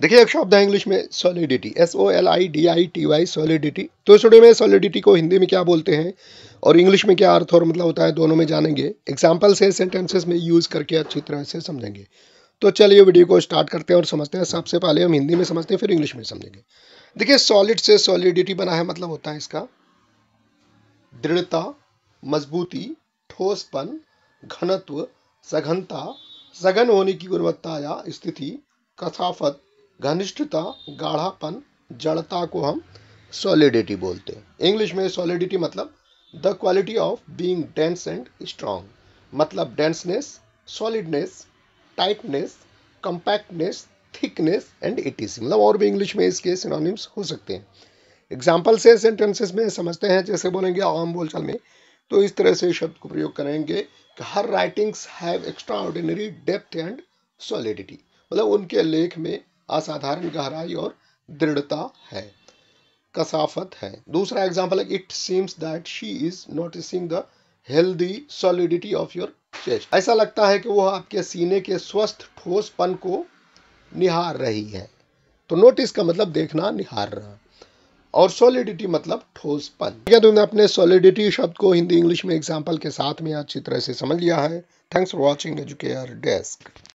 देखिए एक शब्द है इंग्लिश में solidity S O L I D I T Y solidity तो स्टूडियो में सॉलिडिटी को हिंदी में क्या बोलते हैं और इंग्लिश में क्या अर्थ और मतलब होता है दोनों में जानेंगे एग्जाम्पल से सेंटेंसेस में यूज़ करके अच्छी तरह से समझेंगे तो चलिए वीडियो को स्टार्ट करते हैं और समझते हैं सबसे पहले हम हिंदी में समझते हैं फिर इंग्लिश में समझेंगे देखिए सॉलिड से सॉलिडिटी बना है मतलब होता है इसका दृढ़ता मजबूती ठोसपन घनत्व सघनता सघन होने की गुणवत्ता या स्थिति कथाफत घनिष्ठता गाढ़ापन जड़ता को हम सॉलिडिटी बोलते हैं इंग्लिश में सॉलिडिटी मतलब the quality of being dense and strong मतलब denseness solidness tightness compactness thickness and etc मतलब और भी इंग्लिश में इसके सिनोनिम्स हो सकते हैं एग्जाम्पल से सेंटेंसेस में समझते हैं जैसे बोलेंगे आम बोलचाल में तो इस तरह से शब्द को प्रयोग करेंगे कि her writings have extraordinary depth and solidity मतलब उनके लेख में असाधारण गहराई और दृढ़ता है कसाफत है दूसरा एग्जाम्पल है it seems that she is noticing the healthy solidity of your chest ऐसा लगता है कि वह आपके सीने के स्वस्थ ठोसपन को निहार रही है तो नोटिस का मतलब देखना निहार रहा और सॉलिडिटी मतलब ठोसपन ठीक है तुमने तो अपने सॉलिडिटी शब्द को हिंदी इंग्लिश में एग्जाम्पल के साथ में अच्छी तरह से समझ लिया है thanks for watching Educare desk